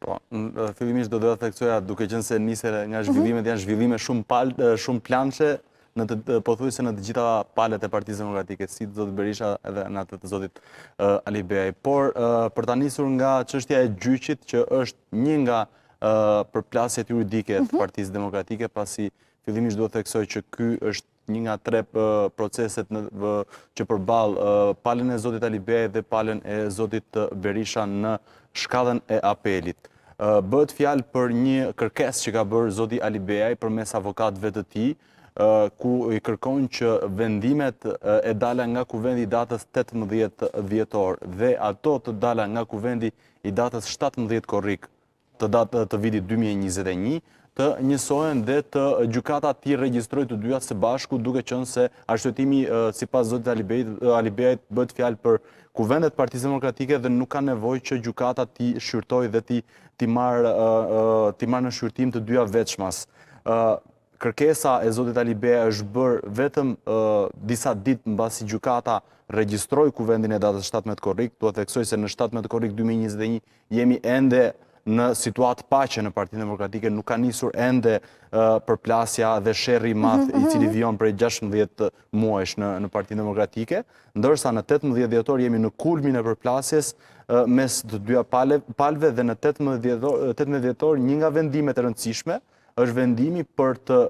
Po, fillimisht do të theksoja duke qenë se njëse nga zhvillimet janë zhvillime shumë planqe, në të pothuji se në të gjitha palet e partiz demokratike, si të zotë Berisha edhe në atë të zotit Ali Bejaj. Por, për të njësur nga qështja e gjyqit që është një nga përplasjet juridike të mhm. partiz demokratike, pasi fillimisht do të theksoj që këj është një nga tre proceset që përbal palen e Zotit Alibej dhe palen e Zotit Berisha në shkallën e apelit. Bëhet fjalë për një kërkes që ka bërë Zotit Alibej për mes avokatëve të ti, ku i kërkon që vendimet e dala nga kuvendi datës 18 vjetor dhe ato të dala nga kuvendi i datës 17 korrik të vidit 2021, të njësohen dhe të gjukata ti registrojt të dyja se bashku duke qënë se ashtëtimi si pas zotit Alibejt bët fjalë për kuvendet partizë demokratike dhe nuk ka nevoj që gjukata ti shyrtoj dhe ti marë në shyrtim të dyja veçmas. Kërkesa e zotit Alibejt është bërë vetëm disa ditë në basi gjukata registroj kuvendin e datës 17 korik, duhet të eksoj se në 17 korik 2021 jemi ende në situatë pache në partinë demokratike, nuk ka njësur ende përplasja dhe shërri math mhm, i cili mhm. vion për 16 muesh në partinë demokratike, ndërsa në 18 djetor jemi në kulmin e përplasjes mes të dyja palve dhe në 18 djetor një nga vendimet e rëndësishme është vendimi për të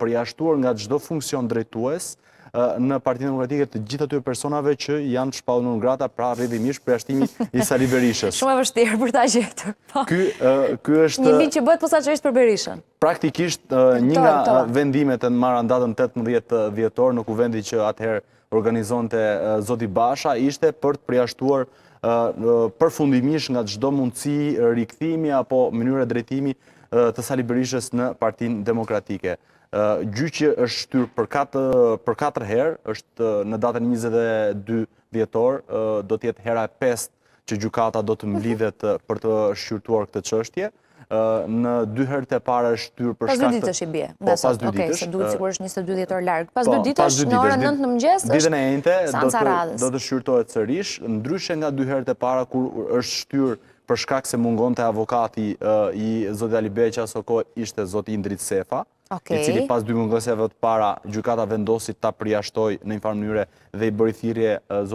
përjashtuar nga gjdo funksion drejtues në partinë demokratike të gjithë atyre personave që janë në grata pra rridhimisht për jashtimi i Sali Berishës. Shumë e vështirë për ta gjetur. Po. Ky është... Një që bëhet posa që është për Berishën. Praktikisht, një nga vendimet e në marë andatën 18 vjetor në kuvendi që atëherë organizon të Zoti Basha, ishte për të priashtuar përfundimish nga gjdo mundësi rikëthimi apo mënyre drejtimi të Sali Berishës në partin demokratike. Gjyqë është shtyrë për 4 herë, është në datën 22 djetorë, do tjetë hera e 5 që gjukata do të mblidhet për të shqyrtuar këtë qështje, në dy herët e para është tyrë për shkaktë... Pas dy ditë është i bje. Po, pas dy ditë është. Ok, se duhet sigur është dy ditë orë largë. Pas dy ditë është në orë nëndë në është Do të shqyrtojë të ndryshë nga dy kur është shtyrë për shkak se mungon të avokati i Zotit Alibeqa, së kohë ishte Zotë Indrit Sefa, i cili pas dy mungëseve të para, gjukata vendosit ta priashtoj në informë dhe i bërithirje Zotit